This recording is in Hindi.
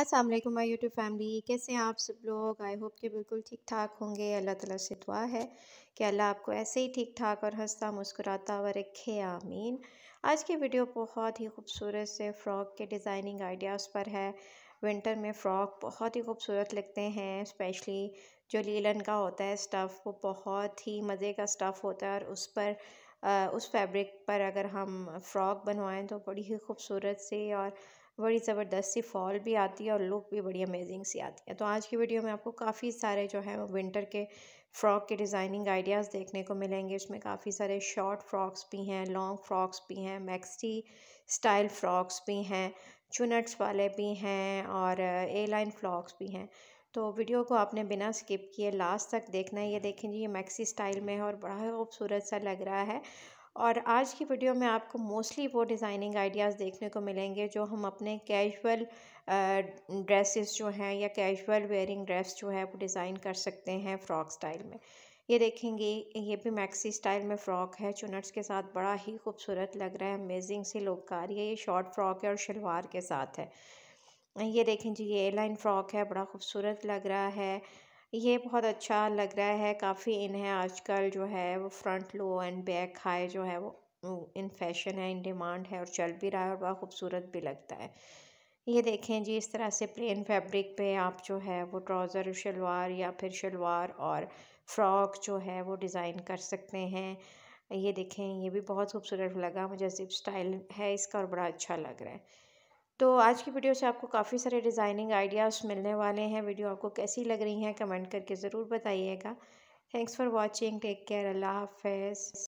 असलम माई यूट्यूब फैमिली कैसे हैं आप सब लोग आई होप के बिल्कुल ठीक ठाक होंगे अल्लाह ताला से दुआ है कि अल्लाह आपको ऐसे ही ठीक ठाक और हंसता मुस्कुराता हुआ रखे आमीन आज की वीडियो बहुत ही खूबसूरत से फ़्रॉक के डिज़ाइनिंग आइडियाज़ पर है विंटर में फ़्रॉक बहुत ही खूबसूरत लगते हैं स्पेशली जो लीलन का होता है स्टफ़ वो बहुत ही मज़े का स्टफ़ होता है और उस पर उस फैब्रिक पर अगर हम फ़्रॉक बनवाएं तो बड़ी ही खूबसूरत से और बड़ी ज़बरदस्त सी फॉल भी आती है और लुक भी बड़ी अमेजिंग सी आती है तो आज की वीडियो में आपको काफ़ी सारे जो है विंटर के फ़्रॉक के डिज़ाइनिंग आइडियाज़ देखने को मिलेंगे उसमें काफ़ी सारे शॉर्ट फ्रॉक्स भी हैं लॉन्ग फ्रॉक्स भी हैं मैक्सी स्टाइल फ़्रॉक्स भी हैं चुनट्स वाले भी हैं और ए लाइन फ्रॉक्स भी हैं तो वीडियो को आपने बिना स्किप किए लास्ट तक देखना है ये देखें जी ये मैक्सी स्टाइल में है और बड़ा खूबसूरत सा लग रहा है और आज की वीडियो में आपको मोस्टली वो डिज़ाइनिंग आइडियाज़ देखने को मिलेंगे जो हम अपने कैजुअल ड्रेसेस जो हैं या कैजुअल वेयरिंग ड्रेस जो है वो डिज़ाइन कर सकते हैं फ़्रॉक स्टाइल में ये देखेंगे ये भी मैक्सी स्टाइल में फ़्रॉक है चुनट्स के साथ बड़ा ही खूबसूरत लग रहा है अमेजिंग सी रही है ये शॉर्ट फ्रॉक है और शलवार के साथ है ये देखें जी ये ए लाइन फ़्रॉक है बड़ा खूबसूरत लग रहा है ये बहुत अच्छा लग रहा है काफ़ी इन है आजकल जो है वो front low and back high जो है वो इन फैशन है इन डिमांड है और चल भी रहा है और बहुत खूबसूरत भी लगता है ये देखें जी इस तरह से प्लेन फैब्रिक पे आप जो है वो ट्राउज़र शलवार या फिर शलवार और फ्रॉक जो है वो डिज़ाइन कर सकते हैं ये देखें ये भी बहुत खूबसूरत लगा मुझे जिप स्टाइल है इसका और बड़ा अच्छा लग रहा है तो आज की वीडियो से आपको काफ़ी सारे डिज़ाइनिंग आइडियाज़ मिलने वाले हैं वीडियो आपको कैसी लग रही हैं कमेंट करके ज़रूर बताइएगा thanks for watching take care अल्लाह हाफ